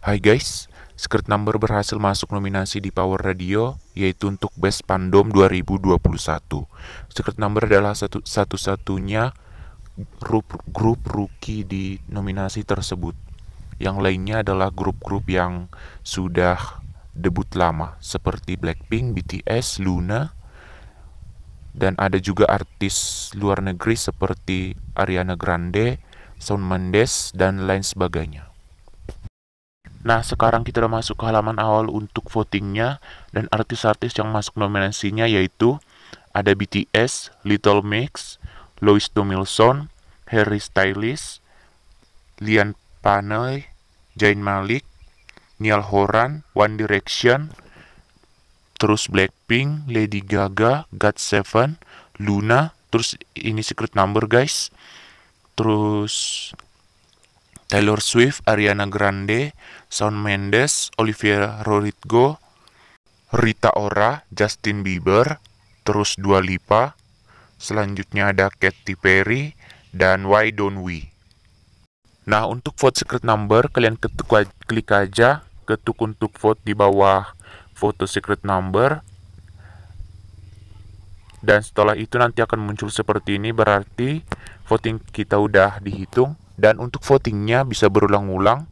Hai guys, Skirt Number berhasil masuk nominasi di Power Radio, yaitu untuk Best Pandom 2021. Skirt Number adalah satu, satunya grup, grup rookie di nominasi tersebut. Yang lainnya adalah grup-grup yang sudah debut lama, seperti Blackpink, BTS, Luna, dan ada juga artis luar negeri seperti Ariana Grande, Shawn Mendes, dan lain sebagainya. Nah, sekarang kita udah masuk ke halaman awal untuk votingnya dan artis-artis yang masuk nominasinya yaitu ada BTS, Little Mix, Louis Tomilson, Harry Styles, Lian Panay, Jane Malik, Niall Horan, One Direction, terus Blackpink, Lady Gaga, God Seven, Luna, terus ini Secret Number guys, terus Taylor Swift, Ariana Grande, Shawn Mendes, Olivia Rodrigo, Rita Ora, Justin Bieber, terus Dua Lipa, selanjutnya ada Katy Perry, dan Why Don't We. Nah, untuk vote secret number, kalian ketuk, klik aja ketuk untuk vote di bawah foto secret number. Dan setelah itu nanti akan muncul seperti ini, berarti voting kita udah dihitung dan untuk votingnya bisa berulang-ulang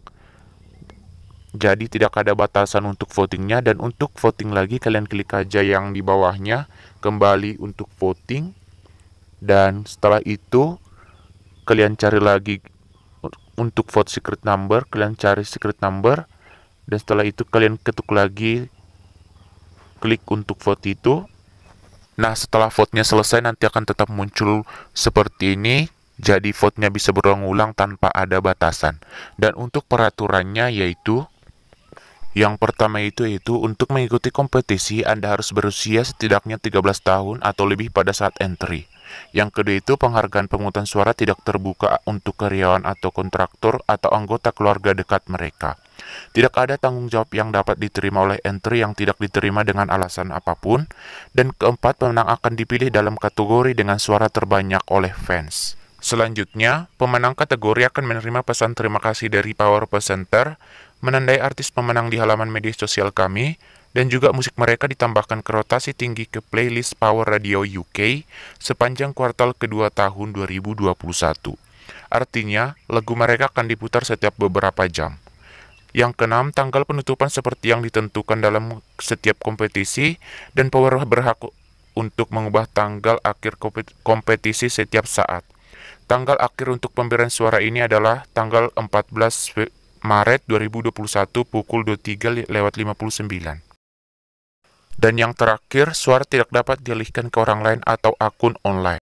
jadi tidak ada batasan untuk votingnya dan untuk voting lagi kalian klik aja yang di bawahnya kembali untuk voting dan setelah itu kalian cari lagi untuk vote secret number kalian cari secret number dan setelah itu kalian ketuk lagi klik untuk vote itu nah setelah vote nya selesai nanti akan tetap muncul seperti ini jadi vote-nya bisa berulang-ulang tanpa ada batasan. Dan untuk peraturannya yaitu yang pertama itu yaitu untuk mengikuti kompetisi Anda harus berusia setidaknya 13 tahun atau lebih pada saat entry. Yang kedua itu penghargaan pemungutan suara tidak terbuka untuk karyawan atau kontraktor atau anggota keluarga dekat mereka. Tidak ada tanggung jawab yang dapat diterima oleh entry yang tidak diterima dengan alasan apapun. Dan keempat, pemenang akan dipilih dalam kategori dengan suara terbanyak oleh fans. Selanjutnya, pemenang kategori akan menerima pesan terima kasih dari Power Presenter, menandai artis pemenang di halaman media sosial kami, dan juga musik mereka ditambahkan ke rotasi tinggi ke playlist Power Radio UK sepanjang kuartal kedua tahun 2021. Artinya, lagu mereka akan diputar setiap beberapa jam. Yang keenam, tanggal penutupan seperti yang ditentukan dalam setiap kompetisi dan Power berhak untuk mengubah tanggal akhir kompetisi setiap saat. Tanggal akhir untuk pemberian suara ini adalah tanggal 14 Maret 2021 pukul 23 lewat 59. Dan yang terakhir, suara tidak dapat dialihkan ke orang lain atau akun online.